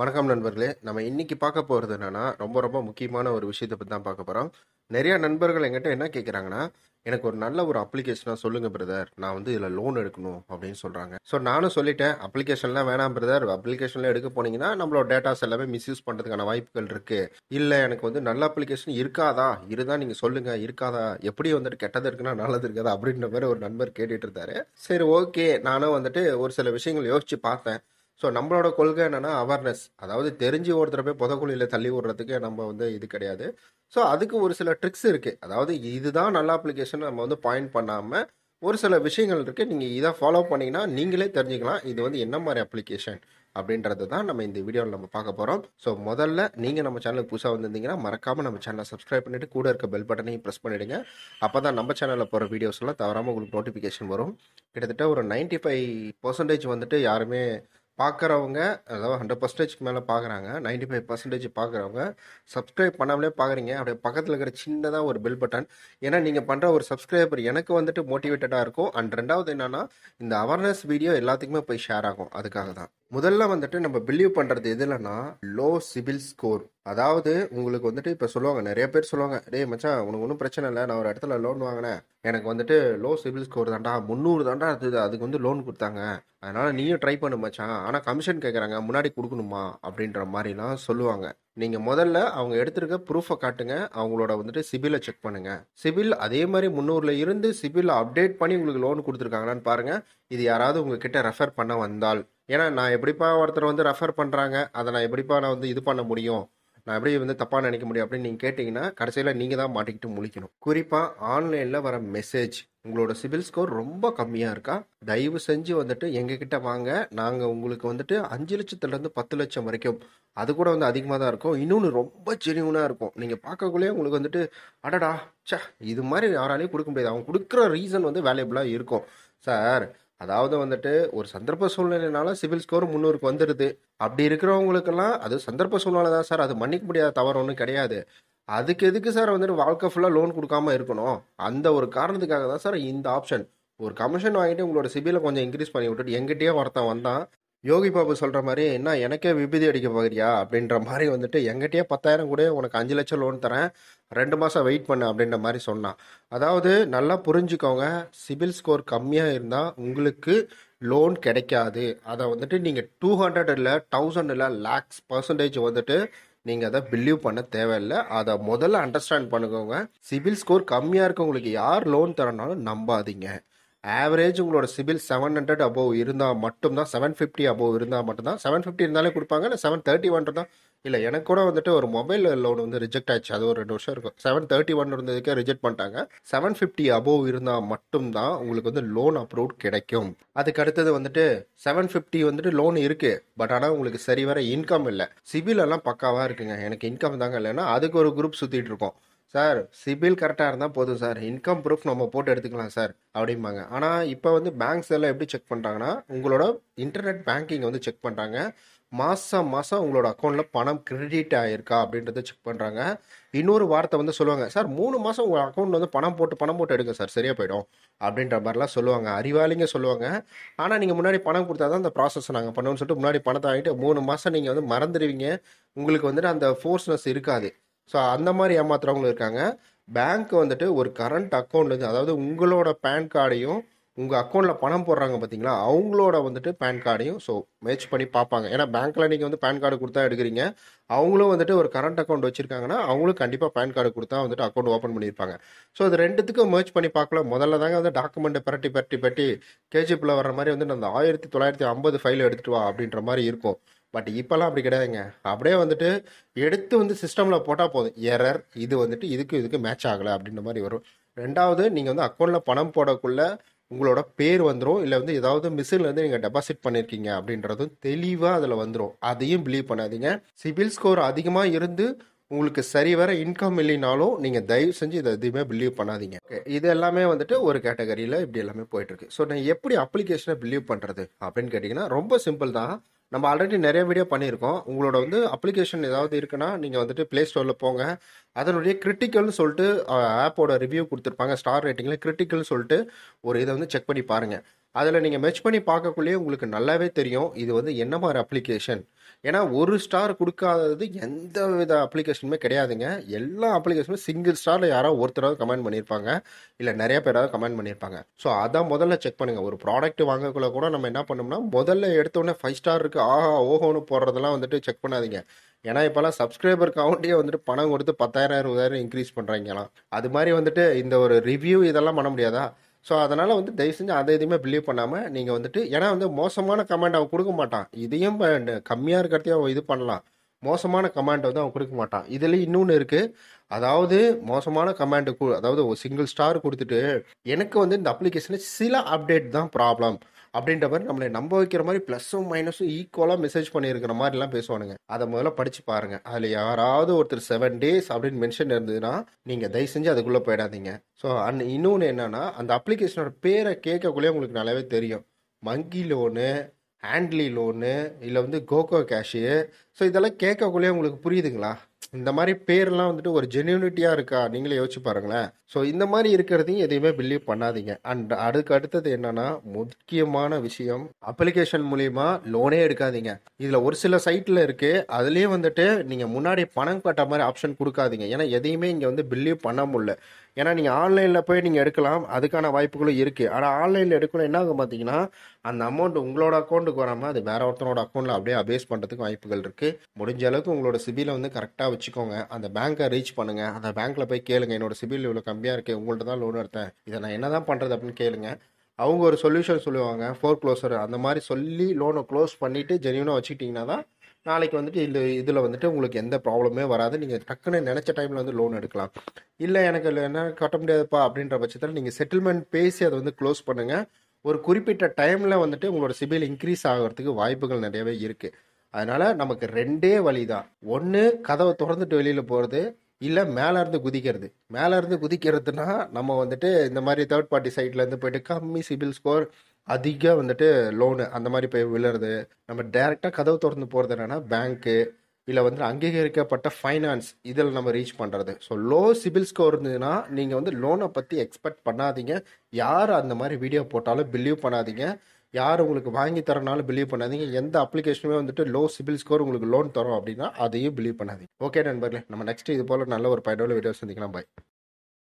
வணக்கம் நண்பர்களே நம்ம இன்னைக்கு பார்க்க போகிறது என்னென்னா ரொம்ப ரொம்ப முக்கியமான ஒரு விஷயத்தை பற்றி தான் பார்க்க போகிறோம் நிறையா நண்பர்கள் எங்கிட்ட என்ன கேட்குறாங்கன்னா எனக்கு ஒரு நல்ல ஒரு அப்ளிகேஷனாக சொல்லுங்கள் பிரதர் நான் வந்து இதில் லோன் எடுக்கணும் அப்படின்னு சொல்கிறாங்க ஸோ நானும் சொல்லிட்டேன் அப்ளிகேஷன்லாம் வேணாம் பிரதர் அப்ளிகேஷன்லாம் எடுக்க போனீங்கன்னா நம்மளோட டேட்டாஸ் எல்லாமே மிஸ்யூஸ் பண்ணுறதுக்கான வாய்ப்புகள் இருக்குது இல்லை எனக்கு வந்து நல்ல அப்ளிகேஷன் இருக்காதா இருந்தால் நீங்கள் சொல்லுங்கள் இருக்காதா எப்படி வந்துட்டு கெட்டது இருக்குன்னா நல்லது இருக்காதா அப்படின்ற மாதிரி ஒரு நண்பர் கேட்டுட்டு இருந்தாரு சரி ஓகே நானும் வந்துட்டு ஒரு சில விஷயங்கள் யோசிச்சு பார்த்தேன் ஸோ நம்மளோட கொள்கை என்னென்னா அவேர்னஸ் அதாவது தெரிஞ்சு ஒருத்தரை போய் குழியில் தள்ளி விடுறதுக்கு நம்ம வந்து இது கிடையாது ஸோ அதுக்கு ஒரு சில ட்ரிக்ஸ் இருக்குது அதாவது இதுதான் நல்ல அப்ளிகேஷன் நம்ம வந்து பாயிண்ட் பண்ணாமல் ஒரு சில விஷயங்கள் இருக்குது நீங்கள் இதை ஃபாலோ பண்ணிங்கன்னா நீங்களே தெரிஞ்சுக்கலாம் இது வந்து என்ன மாதிரி அப்ளிகேஷன் அப்படின்றது தான் நம்ம இந்த வீடியோவில் நம்ம பார்க்க போகிறோம் ஸோ முதல்ல நீங்கள் நம்ம சேனலுக்கு புதுசாக வந்திருந்தீங்கன்னா மறக்காமல் நம்ம சேனலை சப்ஸ்கிரைப் பண்ணிவிட்டு கூட இருக்க பெல் பட்டனையும் ப்ரெஸ் பண்ணிவிடுங்க அப்போ தான் நம்ம சேனலில் போகிற வீடியோஸ்லாம் தவறாமல் உங்களுக்கு நோட்டிஃபிகேஷன் வரும் கிட்டத்தட்ட ஒரு நைன்ட்டி ஃபைவ் பர்சன்டேஜ் வந்துட்டு யாருமே பார்க்குறவங்க அதாவது ஹண்ட்ரட் பர்சன்டேஜ்க்கு மேலே பார்க்குறாங்க நைன்டி ஃபைவ் பர்சன்டேஜ் பார்க்குறவங்க சப்ஸ்கிரைப் பண்ணாமலே பார்க்குறீங்க அப்படியே பக்கத்தில் இருக்கிற சின்னதாக ஒரு பெல் பட்டன் ஏன்னா நீங்கள் பண்ணுற ஒரு சப்ஸ்கிரைபர் எனக்கு வந்துட்டு மோட்டிவேட்டடாக இருக்கும் அண்ட் ரெண்டாவது என்னென்னா இந்த அவேர்னஸ் வீடியோ எல்லாத்துக்குமே போய் ஷேர் ஆகும் அதுக்காக தான் முதல்ல வந்துட்டு நம்ம பிலீவ் பண்ணுறது எதுலன்னா லோ சிபில் ஸ்கோர் அதாவது உங்களுக்கு வந்துட்டு இப்போ சொல்லுவாங்க நிறைய பேர் சொல்லுவாங்க டேய் மச்சான் உனக்கு ஒன்றும் பிரச்சனை இல்லை நான் ஒரு இடத்துல லோன் வாங்கினேன் எனக்கு வந்துட்டு லோ சிபில் ஸ்கோர் தாண்டா முந்நூறு தாண்டா இருந்தது அதுக்கு வந்து லோன் கொடுத்தாங்க அதனால் நீயும் ட்ரை பண்ணு மச்சான் ஆனால் கமிஷன் கேட்குறாங்க முன்னாடி கொடுக்கணுமா அப்படின்ற மாதிரிலாம் சொல்லுவாங்க நீங்கள் முதல்ல அவங்க எடுத்துருக்க ப்ரூஃபை காட்டுங்க அவங்களோட வந்துட்டு சிபிலை செக் பண்ணுங்கள் சிபில் அதே மாதிரி முந்நூறில் இருந்து சிபில் அப்டேட் பண்ணி உங்களுக்கு லோன் கொடுத்துருக்காங்களான்னு பாருங்கள் இது யாராவது உங்ககிட்ட ரெஃபர் பண்ண வந்தால் ஏன்னா நான் எப்படிப்பா ஒருத்தர் வந்து ரெஃபர் பண்ணுறாங்க அதை நான் எப்படிப்பா நான் வந்து இது பண்ண முடியும் நான் எப்படி வந்து தப்பாக நினைக்க முடியும் அப்படின்னு நீங்கள் கேட்டிங்கன்னா கடைசியில் நீங்கள் தான் மாட்டிக்கிட்டு முழிக்கணும் குறிப்பாக ஆன்லைனில் வர மெசேஜ் உங்களோட சிபில் ஸ்கோர் ரொம்ப கம்மியாக இருக்கா தயவு செஞ்சு வந்துட்டு எங்ககிட்ட வாங்க நாங்கள் உங்களுக்கு வந்துட்டு அஞ்சு லட்சத்துலேருந்து பத்து லட்சம் வரைக்கும் அது கூட வந்து அதிகமாக தான் இருக்கும் இன்னொன்று ரொம்ப ஜெனியூனாக இருக்கும் நீங்கள் பார்க்கக்குள்ளே உங்களுக்கு வந்துட்டு அடடா சே இது மாதிரி யாராலையும் கொடுக்க முடியாது அவங்க கொடுக்குற ரீசன் வந்து வேல்யூபிளாக இருக்கும் சார் அதாவது வந்துட்டு ஒரு சந்தர்ப்ப சூழ்நிலைனால சிவில் ஸ்கோர் முன்னூறுக்கு வந்துடுது அப்படி இருக்கிறவங்களுக்கெல்லாம் அது சந்தர்ப்ப சூழ்நிலை தான் சார் அது மன்னிக்க முடியாத தவறு ஒன்றும் கிடையாது அதுக்கு எதுக்கு சார் வந்துட்டு வாழ்க்கை ஃபுல்லாக லோன் கொடுக்காம இருக்கணும் அந்த ஒரு காரணத்துக்காக தான் சார் இந்த ஆப்ஷன் ஒரு கமிஷன் வாங்கிட்டு உங்களோட சிபிலை கொஞ்சம் இன்க்ரீஸ் பண்ணி விட்டுட்டு எங்கிட்டயே ஒருத்தன் வந்தான் யோகி பாபு சொல்கிற மாதிரி என்ன எனக்கே விபதி அடிக்க போகிறியா அப்படின்ற மாதிரி வந்துட்டு எங்கிட்டயே பத்தாயிரம் கூட உனக்கு அஞ்சு லட்சம் லோன் தரேன் ரெண்டு மாதம் வெயிட் பண்ணு அப்படின்ற மாதிரி சொன்னான் அதாவது நல்லா புரிஞ்சுக்கோங்க சிபில் ஸ்கோர் கம்மியாக இருந்தால் உங்களுக்கு லோன் கிடைக்காது அதை வந்துட்டு நீங்கள் டூ ஹண்ட்ரட் இல்லை தௌசண்ட் இல்லை லேக்ஸ் பர்சன்டேஜ் வந்துட்டு நீங்கள் அதை பிலீவ் பண்ண தேவையில்லை அதை முதல்ல அண்டர்ஸ்டாண்ட் பண்ணிக்கோங்க சிபில் ஸ்கோர் கம்மியாக இருக்கவங்களுக்கு யார் லோன் தரனாலும் நம்பாதீங்க ஆவரேஜ் உங்களோட சிபில் செவன் ஹண்ட்ரட் அபோவ் இருந்தால் மட்டும்தான் செவன் ஃபிஃப்டி அபோவ் இருந்தால் மட்டும்தான் செவன் ஃபிஃப்டி இருந்தாலே கொடுப்பாங்க இல்லை செவன் தேர்ட்டி ஒன் இருந்தால் இல்லை எனக்கு கூட வந்துட்டு ஒரு மொபைல் லோன் வந்து ரிஜெக்ட் ஆச்சு அது ஒரு ரெண்டு வருஷம் இருக்கும் செவன் தேர்ட்டி ஒன் இருந்ததுக்கே ரிஜெக்ட் பண்ணிட்டாங்க செவன் ஃபிஃப்டி அபோவ் இருந்தால் மட்டும்தான் உங்களுக்கு வந்து லோன் அப்ரூவ் கிடைக்கும் அதுக்கு அடுத்தது வந்துட்டு செவன் ஃபிஃப்டி வந்துட்டு லோன் இருக்குது பட் ஆனால் உங்களுக்கு சரி வர இன்கம் இல்லை சிபில் எல்லாம் பக்காவாக இருக்குங்க எனக்கு இன்கம் தாங்க இல்லைன்னா அதுக்கு ஒரு குரூப் சுற்றிட்டு இருக்கோம் சார் சிபில் கரெக்டாக இருந்தால் போதும் சார் இன்கம் ப்ரூஃப் நம்ம போட்டு எடுத்துக்கலாம் சார் அப்படிம்பாங்க ஆனால் இப்போ வந்து பேங்க்ஸ் எல்லாம் எப்படி செக் பண்ணுறாங்கன்னா உங்களோட இன்டர்நெட் பேங்கிங் வந்து செக் பண்ணுறாங்க மாதம் மாதம் உங்களோட அக்கௌண்ட்டில் பணம் கிரெடிட் ஆகிருக்கா அப்படின்றத செக் பண்ணுறாங்க இன்னொரு வார்த்தை வந்து சொல்லுவாங்க சார் மூணு மாதம் உங்கள் அக்கௌண்ட் வந்து பணம் போட்டு பணம் போட்டு எடுங்க சார் சரியாக போயிடும் அப்படின்ற மாதிரிலாம் சொல்லுவாங்க அறிவாளிங்க சொல்லுவாங்க ஆனால் நீங்கள் முன்னாடி பணம் கொடுத்தா தான் அந்த ப்ராசஸ் நாங்கள் பண்ணோம்னு சொல்லிட்டு முன்னாடி பணத்தை வாங்கிட்டு மூணு மாதம் நீங்கள் வந்து மறந்துடுவீங்க உங்களுக்கு வந்துட்டு அந்த ஃபோர்ஸ்னஸ் இருக்காது ஸோ அந்த மாதிரி ஏமாத்துறவங்களும் இருக்காங்க பேங்க் வந்துட்டு ஒரு கரண்ட் அக்கௌண்ட்லேருந்து அதாவது உங்களோட பேன் கார்டையும் உங்கள் அக்கௌண்ட்டில் பணம் போடுறாங்க பார்த்தீங்களா அவங்களோட வந்துட்டு பேன் கார்டையும் ஸோ மேட்ச் பண்ணி பார்ப்பாங்க ஏன்னா பேங்க்கில் நீங்கள் வந்து பேன் கார்டு கொடுத்தா எடுக்கிறீங்க அவங்களும் வந்துட்டு ஒரு கரண்ட் அக்கௌண்ட் வச்சுருக்காங்கன்னா அவங்களும் கண்டிப்பாக பேன் கார்டு கொடுத்தா வந்துட்டு அக்கௌண்ட் ஓப்பன் பண்ணியிருப்பாங்க ஸோ அது ரெண்டுத்துக்கும் மேட்ச் பண்ணி பார்க்கல முதல்ல தாங்க வந்து டாக்குமெண்ட்டை பரட்டி பரட்டி பரட்டி கேஜிபியில் வர மாதிரி வந்து அந்த ஆயிரத்தி தொள்ளாயிரத்தி ஐம்பது ஃபைல் எடுத்துகிட்டு வா அப்படின்ற மாதிரி இருக்கும் பட் இப்போல்லாம் அப்படி கிடையாதுங்க அப்படியே வந்துட்டு எடுத்து வந்து சிஸ்டமில் போட்டால் போதும் எரர் இது வந்துட்டு இதுக்கு இதுக்கு மேட்ச் ஆகலை அப்படின்ற மாதிரி வரும் ரெண்டாவது நீங்கள் வந்து அக்கௌண்ட்டில் பணம் போடக்குள்ள உங்களோட பேர் வந்துடும் இல்லை வந்து ஏதாவது மிஷின்லேருந்து வந்து நீங்கள் டெபாசிட் பண்ணியிருக்கீங்க அப்படின்றதும் தெளிவாக அதில் வந்துடும் அதையும் பிலீவ் பண்ணாதீங்க சிபில் ஸ்கோர் அதிகமாக இருந்து உங்களுக்கு சரி வர இன்கம் இல்லைனாலும் நீங்கள் தயவு செஞ்சு இதை எதுவுமே பிலீவ் பண்ணாதீங்க ஓகே இது எல்லாமே வந்துட்டு ஒரு கேட்டகரியில் இப்படி எல்லாமே போயிட்டுருக்கு ஸோ நான் எப்படி அப்ளிகேஷனை பிலீவ் பண்ணுறது அப்படின்னு கேட்டிங்கன்னா ரொம்ப சிம்பிள் தான் நம்ம ஆல்ரெடி நிறைய வீடியோ பண்ணியிருக்கோம் உங்களோட வந்து அப்ளிகேஷன் ஏதாவது இருக்குன்னா நீங்கள் வந்துட்டு ப்ளே ஸ்டோரில் போங்க அதனுடைய கிரிட்டிக்கல்னு சொல்லிட்டு ஆப்போட ரிவ்யூ கொடுத்துருப்பாங்க ஸ்டார் ரேட்டிங்கில் கிரிட்டிக்கல்னு சொல்லிட்டு ஒரு இதை வந்து செக் பண்ணி பாருங்கள் அதில் நீங்கள் மெச் பண்ணி பார்க்கக்குள்ளேயே உங்களுக்கு நல்லாவே தெரியும் இது வந்து என்ன மாதிரி அப்ளிகேஷன் ஏன்னா ஒரு ஸ்டார் கொடுக்காதது எந்த வித அப்ளிகேஷனுமே கிடையாதுங்க எல்லா அப்ளிகேஷனும் சிங்கிள் ஸ்டாரில் யாரோ ஒருத்தராவது கமெண்ட் பண்ணியிருப்பாங்க இல்லை நிறைய பேராவது கமெண்ட் பண்ணியிருப்பாங்க ஸோ அதை முதல்ல செக் பண்ணுங்கள் ஒரு ப்ராடக்ட் வாங்கக்குள்ள கூட நம்ம என்ன பண்ணோம்னா முதல்ல எடுத்தோடனே ஃபைவ் ஸ்டார் இருக்குது ஆஹா ஓஹோன்னு போடுறதெல்லாம் வந்துட்டு செக் பண்ணாதீங்க ஏன்னா இப்போல்லாம் சப்ஸ்கிரைபர் கவுண்டியே வந்துட்டு பணம் கொடுத்து பத்தாயிரம் இருபதாயிரம் இன்க்ரீஸ் பண்ணுறாங்கலாம் அது மாதிரி வந்துட்டு இந்த ஒரு ரிவ்யூ இதெல்லாம் பண்ண முடியாதா ஸோ அதனால் வந்து தயவு செஞ்சு அதை எதுவுமே பிலீவ் பண்ணாமல் நீங்கள் வந்துட்டு ஏன்னா வந்து மோசமான கமெண்ட் அவன் கொடுக்க மாட்டான் இதையும் கம்மியாக இருக்கிறதையும் அவன் இது பண்ணலாம் மோசமான கமாண்டை வந்து அவன் கொடுக்க மாட்டான் இதுல இன்னொன்று இருக்குது அதாவது மோசமான கமாண்டு அதாவது ஒரு சிங்கிள் ஸ்டார் கொடுத்துட்டு எனக்கு வந்து இந்த அப்ளிகேஷனில் சில அப்டேட் தான் ப்ராப்ளம் அப்படின்ற மாதிரி நம்மளை நம்ப வைக்கிற மாதிரி ப்ளஸ்ஸும் மைனஸும் ஈக்குவலாக மெசேஜ் பண்ணியிருக்கிற மாதிரிலாம் பேசுவானுங்க அதை முதல்ல படித்து பாருங்கள் அதில் யாராவது ஒருத்தர் செவன் டேஸ் அப்படின்னு மென்ஷன் இருந்ததுன்னா நீங்கள் தயவு செஞ்சு அதுக்குள்ளே போயிடாதீங்க ஸோ அந் இன்னொன்று என்னென்னா அந்த அப்ளிகேஷனோட பேரை கேட்கக்குள்ளே உங்களுக்கு நல்லாவே தெரியும் மங்கி லோனு ஹேண்ட்லி லோனு இல்லை வந்து கோகோ கேஷு ஸோ இதெல்லாம் கேட்கக்குள்ளேயே உங்களுக்கு புரியுதுங்களா இந்த மாதிரி பேர்லாம் வந்துட்டு ஒரு ஜென்யூனிட்டியாக இருக்கா நீங்களே யோசிச்சு பாருங்களேன் ஸோ இந்த மாதிரி இருக்கிறதையும் எதையுமே பிலீவ் பண்ணாதீங்க அண்ட் அதுக்கு அடுத்தது என்னன்னா முக்கியமான விஷயம் அப்ளிகேஷன் மூலியமா லோனே எடுக்காதீங்க இதில் ஒரு சில சைட்டில் இருக்கு அதுலயும் வந்துட்டு நீங்கள் முன்னாடி பணம் கட்ட மாதிரி ஆப்ஷன் கொடுக்காதீங்க ஏன்னா எதையுமே இங்கே வந்து பிலீவ் பண்ண முடியல ஏன்னா நீங்கள் ஆன்லைனில் போய் நீங்கள் எடுக்கலாம் அதுக்கான வாய்ப்புகளும் இருக்குது ஆனால் ஆன்லைனில் எடுக்கணும் என்ன ஆகும் பார்த்தீங்கன்னா அந்த அமௌண்ட் உங்களோட அக்கௌண்ட்டுக்கு வராமல் அது வேற ஒருத்தனோட அக்கௌண்ட்டில் அப்படியே அபேஸ் பண்ணுறதுக்கு வாய்ப்புகள் இருக்குது முடிஞ்ச அளவுக்கு உங்களோட சிபிலை வந்து கரெக்டாக வச்சுக்கோங்க அந்த பேங்க்கை ரீச் பண்ணுங்கள் அந்த பேங்க்ல போய் கேளுங்க என்னோட சிபில் இவ்வளோ கம்மியாக இருக்குது உங்கள்கிட்ட தான் லோன் எடுத்தேன் இதை நான் என்ன தான் பண்ணுறது அப்படின்னு கேளுங்க அவங்க ஒரு சொல்யூஷன் சொல்லுவாங்க ஃபோர் க்ளோசர் அந்த மாதிரி சொல்லி லோனை க்ளோஸ் பண்ணிவிட்டு ஜெனியூனா வச்சுக்கிட்டிங்கன்னா தான் நாளைக்கு வந்துட்டு இந்த இதில் வந்துட்டு உங்களுக்கு எந்த ப்ராப்ளமே வராது நீங்கள் டக்குன்னு நினச்ச டைமில் வந்து லோன் எடுக்கலாம் இல்லை எனக்கு என்ன கட்ட முடியாதுப்பா அப்படின்ற பட்சத்தில் நீங்கள் செட்டில்மெண்ட் பேசி அதை வந்து க்ளோஸ் பண்ணுங்கள் ஒரு குறிப்பிட்ட டைமில் வந்துட்டு உங்களோட சிபில் இன்க்ரீஸ் ஆகிறதுக்கு வாய்ப்புகள் நிறையவே இருக்குது அதனால நமக்கு ரெண்டே வழி தான் ஒன்று கதவை திறந்துட்டு வெளியில் போகிறது இல்லை மேலே இருந்து குதிக்கிறது மேலே இருந்து குதிக்கிறதுனா நம்ம வந்துட்டு இந்த மாதிரி தேர்ட் பார்ட்டி சைட்லேருந்து போயிட்டு கம்மி சிபில் ஸ்கோர் அதிகம் வந்துட்டு லோனு அந்த மாதிரி போய் விழுறது நம்ம டைரெக்டாக கதவு திறந்து போகிறது என்னென்னா பேங்க்கு இல்லை வந்து அங்கீகரிக்கப்பட்ட ஃபைனான்ஸ் இதில் நம்ம ரீச் பண்ணுறது ஸோ லோ சிபில் ஸ்கோர் இருந்ததுன்னா நீங்கள் வந்து லோனை பற்றி எக்ஸ்பெக்ட் பண்ணாதீங்க யார் அந்த மாதிரி வீடியோ போட்டாலும் பிலீவ் பண்ணாதீங்க யார் உங்களுக்கு வாங்கி தரனாலும் பிலீவ் பண்ணாதீங்க எந்த அப்ளிகேஷனுமே வந்துட்டு லோ சிபில் ஸ்கோர் உங்களுக்கு லோன் தரும் அப்படின்னா அதையும் பிலீவ் பண்ணாதீங்க ஓகே நண்பர்களே நம்ம நெக்ஸ்ட் இது போல் நல்ல ஒரு பயனுள்ள வீடியோ சந்திக்கலாம் பாய்